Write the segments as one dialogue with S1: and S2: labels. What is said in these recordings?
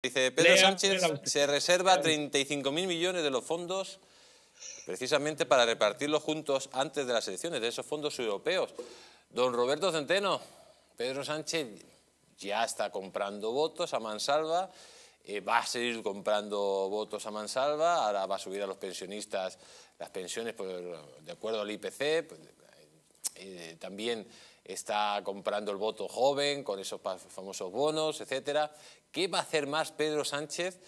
S1: Dice, Pedro Sánchez se reserva 35.000 millones de los fondos precisamente para repartirlos juntos antes de las elecciones, de esos fondos europeos. Don Roberto Centeno, Pedro Sánchez ya está comprando votos a mansalva, eh, va a seguir comprando votos a mansalva, ahora va a subir a los pensionistas las pensiones de acuerdo al IPC, pues, eh, también está comprando el voto joven con esos famosos bonos, etcétera. ¿Qué va a hacer más Pedro Sánchez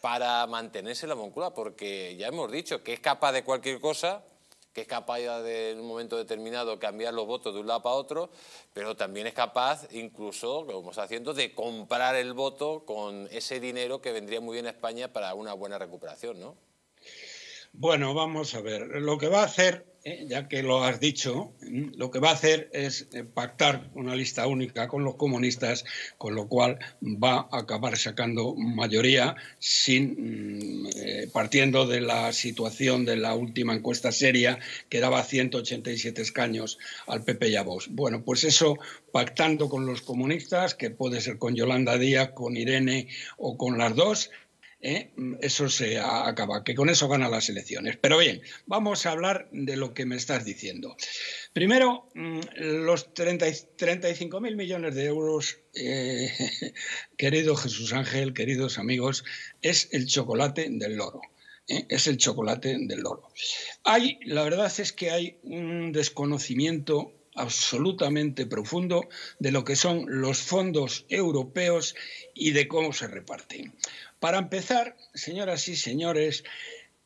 S1: para mantenerse en la Moncloa? Porque ya hemos dicho que es capaz de cualquier cosa, que es capaz de en un momento determinado cambiar los votos de un lado para otro, pero también es capaz incluso, lo está haciendo, de comprar el voto con ese dinero que vendría muy bien a España para una buena recuperación, ¿no?
S2: Bueno, vamos a ver. Lo que va a hacer ¿eh? ya que lo has dicho, ¿eh? lo que va a hacer es eh, pactar una lista única con los comunistas, con lo cual va a acabar sacando mayoría sin mm, partiendo de la situación de la última encuesta seria que daba 187 escaños al PP y a Vox. Bueno, pues eso pactando con los comunistas, que puede ser con Yolanda Díaz, con Irene o con las dos, ¿eh? eso se acaba, que con eso gana las elecciones. Pero bien, vamos a hablar de lo que me estás diciendo. Primero, mm, los 35.000 millones de euros, eh, querido Jesús Ángel, queridos amigos, es el chocolate del loro. ¿eh? Es el chocolate del loro. Hay, la verdad es que hay un desconocimiento absolutamente profundo de lo que son los fondos europeos y de cómo se reparten. Para empezar, señoras y señores,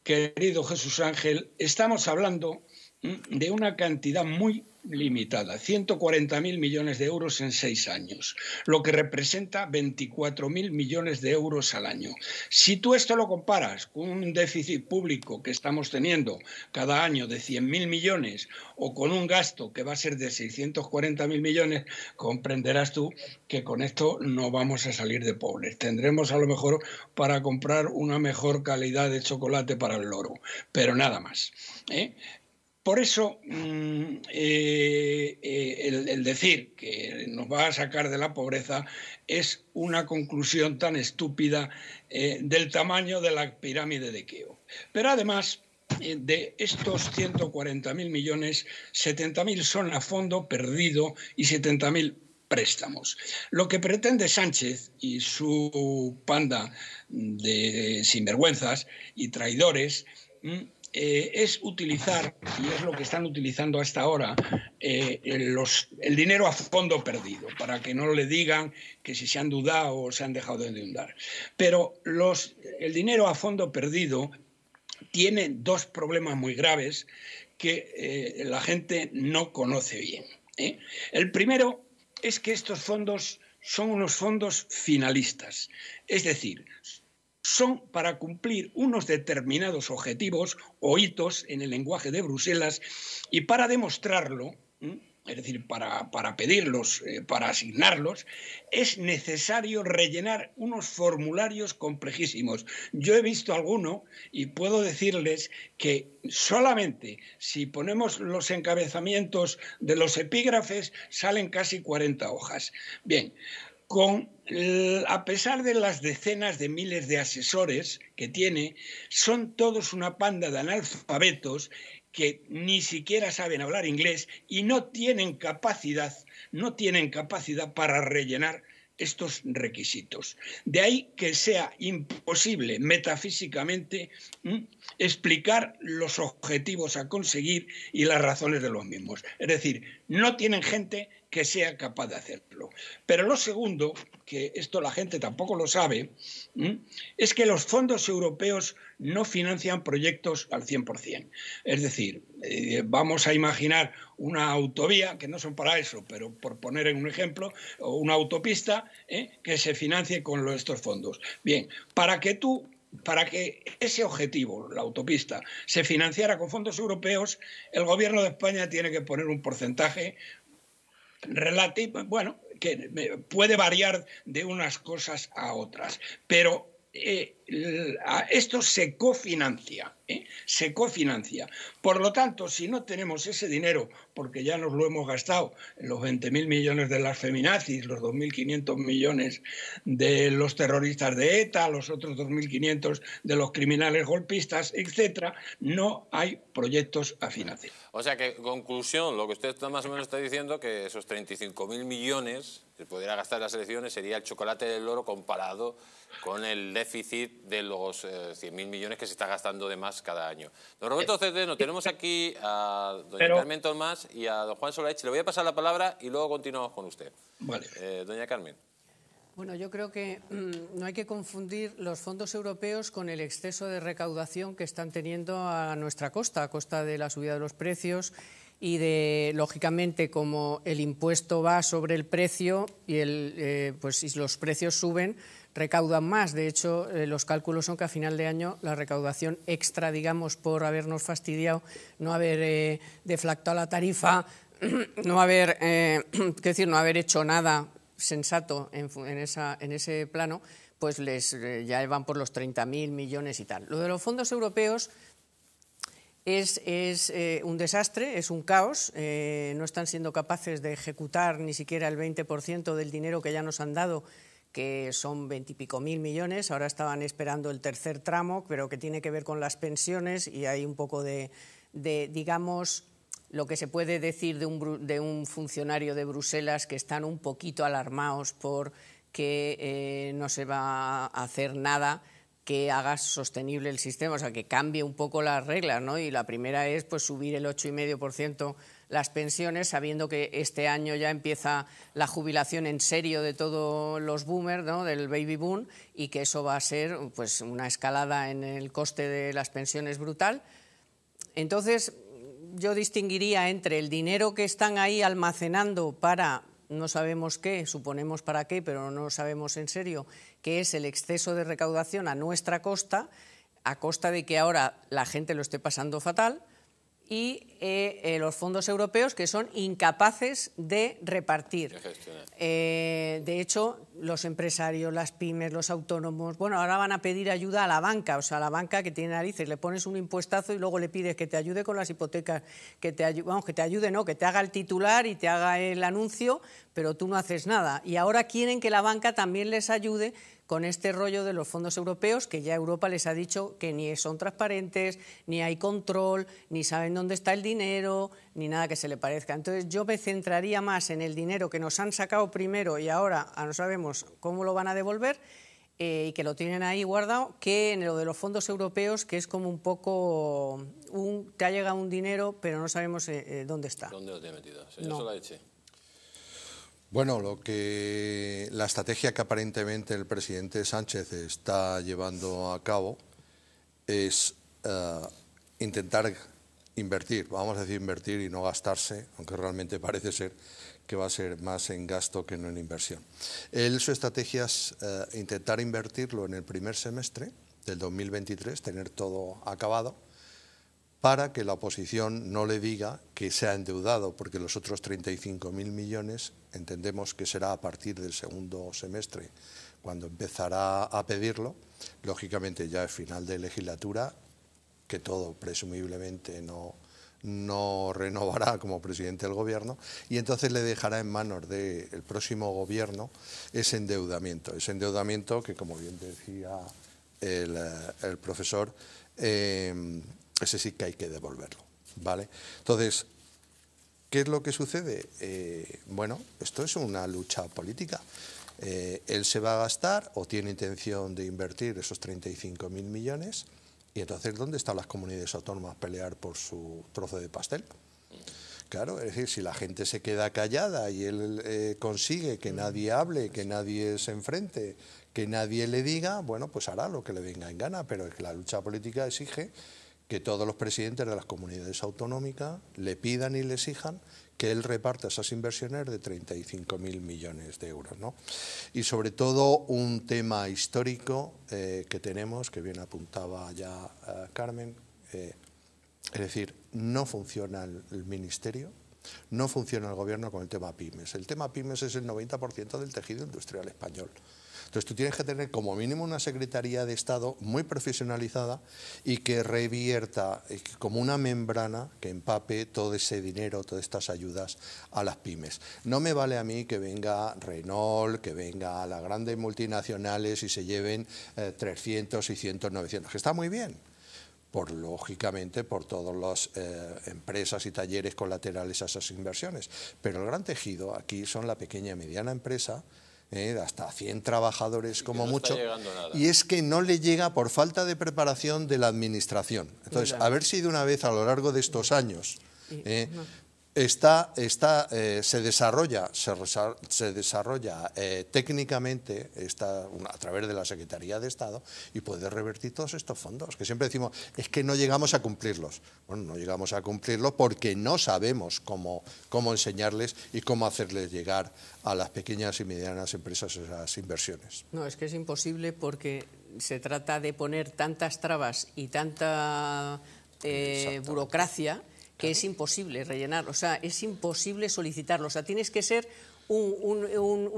S2: querido Jesús Ángel, estamos hablando Mm, de una cantidad muy limitada, 140.000 millones de euros en seis años, lo que representa 24.000 millones de euros al año. Si tú esto lo comparas con un déficit público que estamos teniendo cada año de 100.000 millones o con un gasto que va a ser de 640.000 millones, comprenderás tú que con esto no vamos a salir de pobres. Tendremos a lo mejor para comprar una mejor calidad de chocolate para el loro, pero nada más. ¿eh? Por eso, mm, eh, eh, el, decir que nos va a sacar de la pobreza es una conclusión tan estúpida eh, del tamaño de la pirámide de Keo. Pero además, de estos 140.000 millones, 70.000 son a fondo perdido y 70.000 préstamos. Lo que pretende Sánchez y su panda de sinvergüenzas y traidores mm, eh, es utilizar, y es lo que están utilizando hasta ahora, eh, el dinero a fondo perdido, para que no le digan que si se han dudado o se han dejado de dudar. Pero los, el dinero a fondo perdido tiene dos problemas muy graves que eh, la gente no conoce bien. El primero es que estos fondos son unos fondos finalistas, es decir, son para cumplir unos determinados objetivos o hitos en el lenguaje de Bruselas y para demostrarlo, es decir, para, pedirlos, eh, para asignarlos, es necesario rellenar unos formularios complejísimos. Yo he visto alguno y puedo decirles que solamente si ponemos los encabezamientos de los epígrafes salen casi 40 hojas. Bien, con, a pesar de las decenas de miles de asesores que tiene, son todos una panda de analfabetos que ni siquiera saben hablar inglés y no tienen capacidad, no tienen capacidad para rellenar estos requisitos. De ahí que sea imposible metafísicamente mm, explicar los objetivos a conseguir y las razones de los mismos. Es decir, no tienen gente que sea capaz de hacerlo. Pero lo segundo, que esto la gente tampoco lo sabe, es que los fondos europeos no financian proyectos al 100%. Es decir, eh, vamos a imaginar una autovía, que no son para eso, pero por poner en un ejemplo, una autopista ¿eh? que se financie con estos fondos. Bien, para que tú para que ese objetivo, la autopista, se financiara con fondos europeos, el Gobierno de España tiene que poner un porcentaje relativa, bueno, que puede variar de unas cosas a otras, pero eh, esto se cofinancia. ¿eh? se cofinancia. Por lo tanto, si no tenemos ese dinero, porque ya nos lo hemos gastado, en los 20.000 millones de las feminazis, los 2.500 millones de los terroristas de ETA, los otros 2.500 de los criminales golpistas, etcétera, no hay proyectos a financiar.
S1: O sea que, conclusión, lo que usted más o menos está diciendo, que esos 35.000 millones que pudiera gastar las elecciones sería el chocolate del oro comparado con el déficit de los 100.000 eh, millones que se está gastando de más cada año. Don eh, Roberto Cedeno, tenemos aquí a doña Carmen Tomás y a don Juan Solaich. Le voy a pasar la palabra y luego continuamos con usted. Eh, doña Carmen.
S3: Bueno, yo creo que mm, no hay que confundir los fondos europeos con el exceso de recaudación que están teniendo a nuestra costa, a costa de la subida de los precios y de, lógicamente, como el impuesto va sobre el precio y, el, eh, pues, y los precios suben, recaudan más. De hecho, eh, los cálculos son que a final de año la recaudación extra, digamos, por habernos fastidiado, no haber eh, deflactado la tarifa, no haber, eh, decir, no haber hecho nada sensato en, ese plano, pues les, ya van por los 30.000 millones y tal. Lo de los fondos europeos es, un desastre, es un caos, no están siendo capaces de ejecutar ni siquiera el 20% del dinero que ya nos han dado que son veintipico mil millones. Ahora estaban esperando el tercer tramo, pero que tiene que ver con las pensiones y hay un poco de, digamos, lo que se puede decir de un, funcionario de Bruselas que están un poquito alarmados por que eh, no se va a hacer nada que haga sostenible el sistema, o sea, que cambie un poco las reglas, ¿no? Y la primera es pues subir el 8,5% las pensiones, sabiendo que este año ya empieza la jubilación en serio de todos los boomers, ¿no? del baby boom, y que eso va a ser pues, una escalada en el coste de las pensiones brutal. Entonces, yo distinguiría entre el dinero que están ahí almacenando para no sabemos qué, suponemos para qué, pero no sabemos en serio, que es el exceso de recaudación a nuestra costa, a costa de que ahora la gente lo esté pasando fatal, y eh, eh, los fondos europeos que son incapaces de repartir. Eh, de hecho, los empresarios, las pymes, los autónomos, bueno, ahora van a pedir ayuda a la banca, o sea, a la banca que tiene narices, le pones un impuestazo y luego le pides que te ayude con las hipotecas, que te, ayude, vamos, que te ayude, no, que te haga el titular y te haga el anuncio, pero tú no haces nada. Y ahora quieren que la banca también les ayude con este rollo de los fondos europeos, que ya Europa les ha dicho que ni son transparentes, ni hay control, ni saben dónde está el dinero, ni nada que se le parezca. Entonces yo me centraría más en el dinero que nos han sacado primero y ahora no sabemos cómo lo van a devolver eh, y que lo tienen ahí guardado, que en lo de los fondos europeos, que es como un poco, un, te ha llegado un dinero, pero no sabemos eh, eh, dónde está. ¿Dónde lo tiene metido?
S4: Bueno, lo que la estrategia que aparentemente el presidente Sánchez está llevando a cabo es eh, intentar invertir, vamos a decir invertir y no gastarse, aunque realmente parece ser que va a ser más en gasto que no en inversión. su estrategia es eh, intentar invertirlo en el primer semestre del 2023, tener todo acabado, para que la oposición no le diga que se ha endeudado, porque los otros 35.000 millones entendemos que será a partir del segundo semestre, cuando empezará a pedirlo, lógicamente ya es final de legislatura, que todo presumiblemente no, no renovará como presidente del gobierno y entonces le dejará en manos del próximo gobierno ese endeudamiento, ese endeudamiento que como bien decía el, profesor, eh, ese sí que hay que devolverlo, ¿vale? Entonces, ¿qué es lo que sucede? Eh, bueno, esto es una lucha política. Eh, él se va a gastar o tiene intención de invertir esos 35.000 millones y entonces ¿dónde están las comunidades autónomas pelear por su trozo de pastel? Claro, es decir, si la gente se queda callada y él eh, consigue que nadie hable, que nadie se enfrente, que nadie le diga, bueno, pues hará lo que le venga en gana, pero es que la lucha política exige que todos los presidentes de las comunidades autonómicas le pidan y le exijan que él reparta esas inversiones de 35.000 millones de euros. Y sobre todo un tema histórico eh, que tenemos, que bien apuntaba ya eh, Carmen, eh, es decir, no funciona el, el ministerio, no funciona el gobierno con el tema pymes. El tema pymes es el 90% del tejido industrial español. Entonces tú tienes que tener como mínimo una Secretaría de Estado muy profesionalizada y que revierta eh, como una membrana que empape todo ese dinero, todas estas ayudas a las pymes. No me vale a mí que venga Renault, que venga a las grandes multinacionales y se lleven 300 300, 600, 900, que está muy bien, por lógicamente por todas las eh, empresas y talleres colaterales a esas inversiones. Pero el gran tejido aquí son la pequeña y mediana empresa ¿eh? hasta 100 trabajadores como mucho, y es que no le llega por falta de preparación de la administración. Entonces, haber sido una vez a lo largo de estos años Está, está, eh, se desarrolla, se, desarrolla eh, técnicamente está, a través de la Secretaría de Estado y puede revertir todos estos fondos, que siempre decimos, es que no llegamos a cumplirlos. Bueno, no llegamos a cumplirlos porque no sabemos cómo, enseñarles y cómo hacerles llegar a las pequeñas y medianas empresas esas inversiones.
S3: No, es que es imposible porque se trata de poner tantas trabas y tanta eh, burocracia que es imposible rellenar, o sea, es imposible solicitarlo. O sea, tienes que ser un,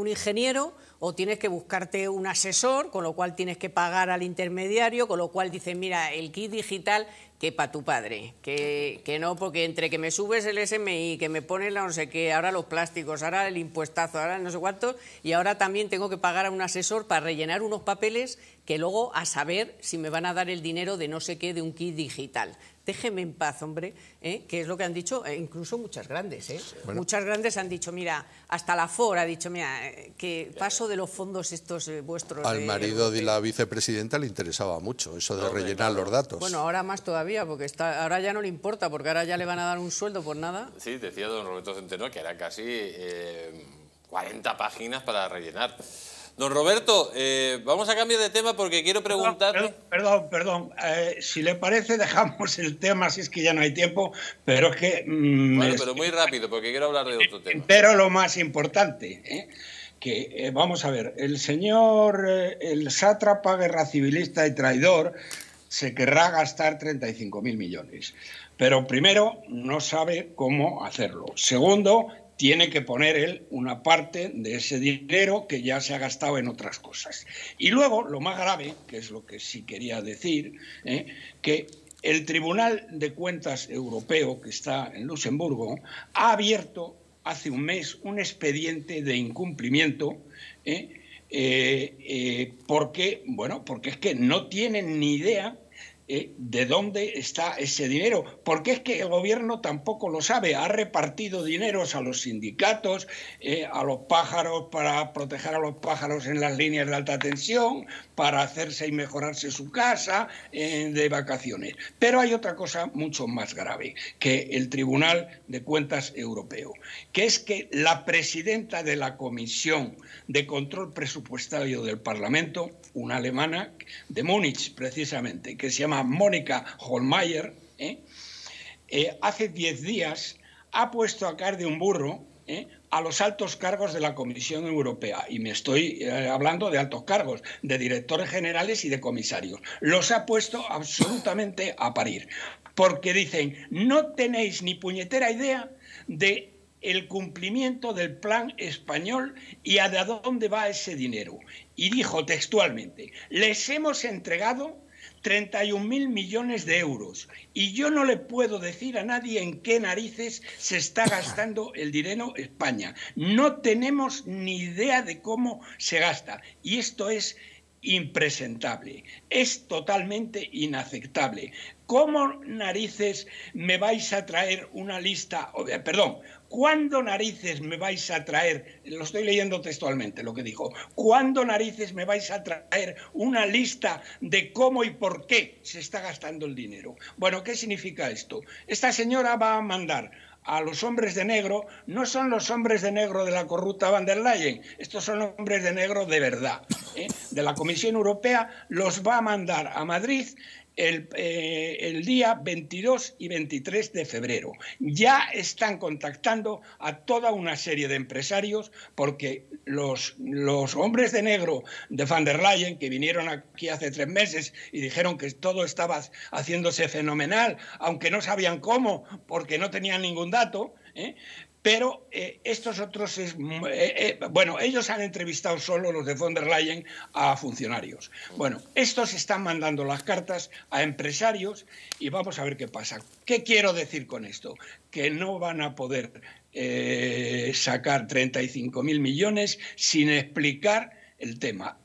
S3: ingeniero o tienes que buscarte un asesor, con lo cual tienes que pagar al intermediario, con lo cual dicen, mira, el kit digital que para tu padre, que, que, no, porque entre que me subes el SMI, que me pones la no sé qué, ahora los plásticos, ahora el impuestazo, ahora no sé cuánto, y ahora también tengo que pagar a un asesor para rellenar unos papeles que luego a saber si me van a dar el dinero de no sé qué, de un kit digital. Déjeme en paz, hombre, ¿eh? que es lo que han dicho eh, incluso muchas grandes. ¿eh? Muchas grandes han dicho, mira, hasta la FOR ha dicho, mira, que paso de los fondos estos vuestros. Al marido
S4: de la vicepresidenta le interesaba mucho eso de rellenar los datos. Bueno,
S3: ahora más todavía porque está, ahora ya no le importa, porque ahora ya le van a dar un sueldo por nada.
S1: Sí, decía don Roberto Centeno que era casi 40 eh, páginas para rellenar. Don Roberto, eh, vamos a cambiar de tema porque quiero preguntar
S2: Perdón, perdón. Eh, si le parece, dejamos el tema, si es que ya no hay tiempo, pero es que... Mm, bueno, pero
S1: muy rápido, porque quiero hablar de otro tema.
S2: Pero lo más importante, que vamos a ver, el señor, el sátrapa guerra civilista y traidor, se querrá gastar 35.000 millones. Pero primero, no sabe cómo hacerlo. Segundo, tiene que poner él una parte de ese dinero que ya se ha gastado en otras cosas. Y luego, lo más grave, que es lo que sí quería decir, ¿eh? que el Tribunal de Cuentas Europeo, que está en Luxemburgo, ha abierto hace un mes un expediente de incumplimiento. ¿eh? Eh, porque, bueno, porque es que no tienen ni idea eh, de dónde está ese dinero, porque es que el gobierno tampoco lo sabe, ha repartido dineros a los sindicatos, eh, a los pájaros para proteger a los pájaros en las líneas de alta tensión, para hacerse y mejorarse su casa eh, de vacaciones. Pero hay otra cosa mucho más grave que el Tribunal de Cuentas Europeo, que es que la presidenta de la Comisión de Control Presupuestario del Parlamento, una alemana de Múnich precisamente, que se llama Mónica Holmeyer, ¿eh? Eh, hace 10 días ha puesto a caer de un burro ¿eh? a los altos cargos de la Comisión Europea, y me estoy hablando de altos cargos, de directores generales y de comisarios. Los ha puesto absolutamente a parir, porque dicen, no tenéis ni puñetera idea de el cumplimiento del plan español y a dónde va ese dinero. Y dijo textualmente, les hemos entregado 31 mil millones de euros. Y yo no le puedo decir a nadie en qué narices se está gastando el dinero España. No tenemos ni idea de cómo se gasta. Y esto es impresentable, es totalmente inaceptable. ¿Cómo narices me vais a traer una lista, eh, perdón, ¿cuándo narices me vais a traer? Lo estoy leyendo textualmente lo que dijo. ¿Cuándo narices me vais a traer una lista de cómo y por qué se está gastando el dinero? Bueno, ¿qué significa esto? Esta señora va a mandar a los hombres de negro no son los hombres de negro de la corrupta van der Leyen, estos son hombres de negro de verdad. ¿eh? De la Comisión Europea los va a mandar a Madrid eh, el, día 22 y 23 de febrero. Ya están contactando a toda una serie de empresarios porque los, los hombres de negro de Van der Leyen, que vinieron aquí hace tres meses y dijeron que todo estaba haciéndose fenomenal, aunque no sabían cómo, porque no tenían ningún dato, ¿eh? Pero eh, estos otros, es, mm, eh, eh, bueno, ellos han entrevistado solo los de von der Leyen a funcionarios. Bueno, estos están mandando las cartas a empresarios y vamos a ver qué pasa. ¿Qué quiero decir con esto? Que no van a poder sacar 35 mil millones sin explicar el tema.